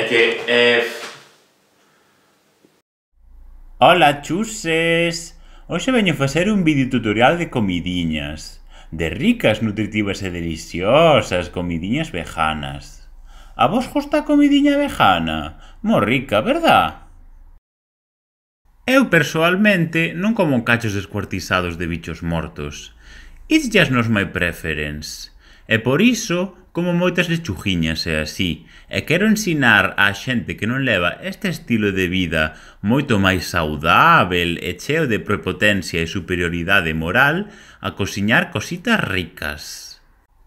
É que... Eh... Hola chuses! Hoxe veño facer un vídeo tutorial de comidiñas. De ricas, nutritivas e deliciosas comidiñas vejanas. A vos gusta a comidiña vejana? Mo rica, verdad? Eu persoalmente non como cachos descuartizados de bichos mortos. It's just not my preference. E por iso como moitas lechuguiñas e así, e quero ensinar á xente que non leva este estilo de vida moito máis saudável e cheo de prepotencia e superioridade moral a cociñar cositas ricas.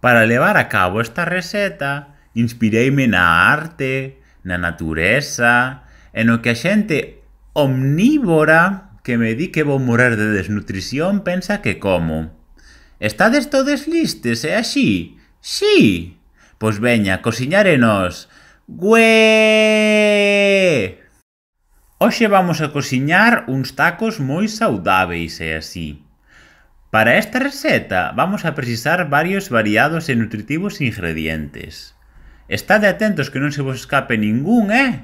Para levar a cabo esta receta, inspireime na arte, na natureza, e no que a xente omnívora que me di que vou morrer de desnutrición pensa que como. Estades todos listes, é así? Sí! Pois veña, cociñarenos. Gué! Hoxe vamos a cociñar uns tacos moi saudáveis e así. Para esta receta vamos a precisar varios variados e nutritivos ingredientes. Estade atentos que non se vos escape ningún, eh?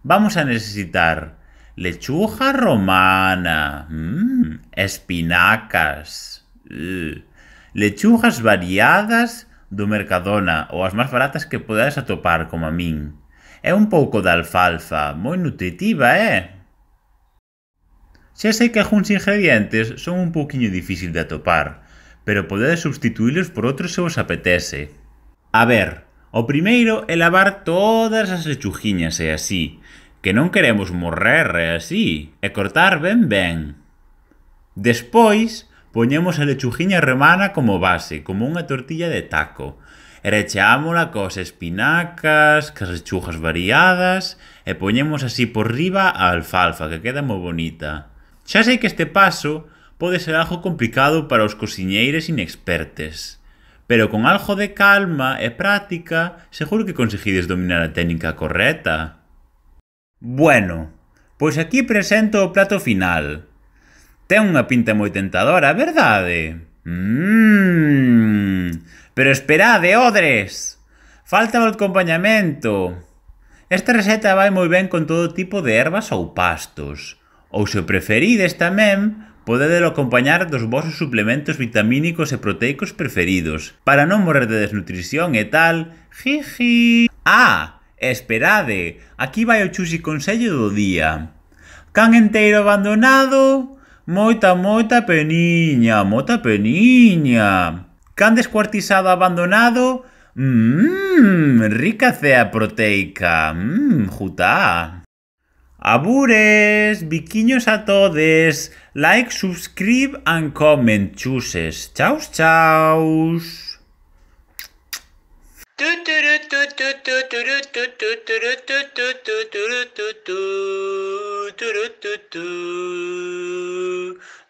Vamos a necesitar lechuga romana, mmm, espinacas, uh, lechugas variadas, do Mercadona ou as máis baratas que podades atopar como a min. É un pouco de alfalfa, moi nutritiva, eh? Xa sei que algúns ingredientes son un pouquiño difícil de atopar, pero podedes substituílos por outros se vos apetece. A ver, o primeiro é lavar todas as lechujiñas e así, que non queremos morrer e así, e cortar ben ben. Despois, Poñemos a lechuguiña romana como base, como unha tortilla de taco. E recheámola cos espinacas, cas lechugas variadas, e poñemos así por riba a alfalfa, que queda moi bonita. Xa sei que este paso pode ser algo complicado para os cociñeiros inexpertes, pero con algo de calma e práctica seguro que conseguides dominar a técnica correcta. Bueno, pois aquí presento o plato final. Ten unha pinta moi tentadora, verdade? Mmm... Pero esperade, odres! Falta o acompañamento. Esta receta vai moi ben con todo tipo de ervas ou pastos. Ou se preferides tamén, podedelo acompañar dos vosos suplementos vitamínicos e proteicos preferidos, para non morrer de desnutrición e tal, jiji. Ah, esperade, aquí vai o chusi consello do día. Can enteiro abandonado, Moita, moita peniña, mota peniña. Can descuartizado abandonado, mmm, rica cea proteica, mmm, jutá. Abures, biquiños a todos. like, subscribe and comment, chuses. chao chaus.